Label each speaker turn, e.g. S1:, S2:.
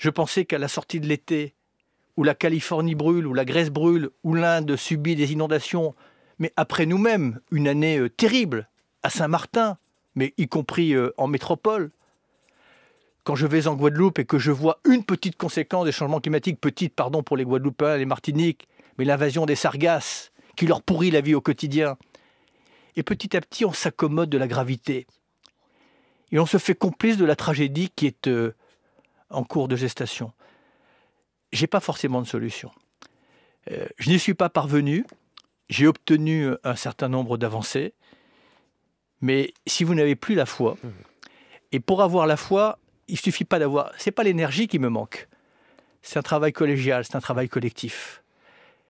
S1: Je pensais qu'à la sortie de l'été, où la Californie brûle, où la Grèce brûle, où l'Inde subit des inondations, mais après nous-mêmes, une année euh, terrible, à Saint-Martin, mais y compris euh, en métropole, quand je vais en Guadeloupe et que je vois une petite conséquence des changements climatiques, petite, pardon, pour les Guadeloupéens et les Martiniques, mais l'invasion des sargasses qui leur pourrit la vie au quotidien. Et petit à petit, on s'accommode de la gravité. Et on se fait complice de la tragédie qui est euh, en cours de gestation. J'ai pas forcément de solution. Euh, je n'y suis pas parvenu. J'ai obtenu euh, un certain nombre d'avancées. Mais si vous n'avez plus la foi, mmh. et pour avoir la foi, il suffit pas d'avoir. C'est pas l'énergie qui me manque. C'est un travail collégial, c'est un travail collectif.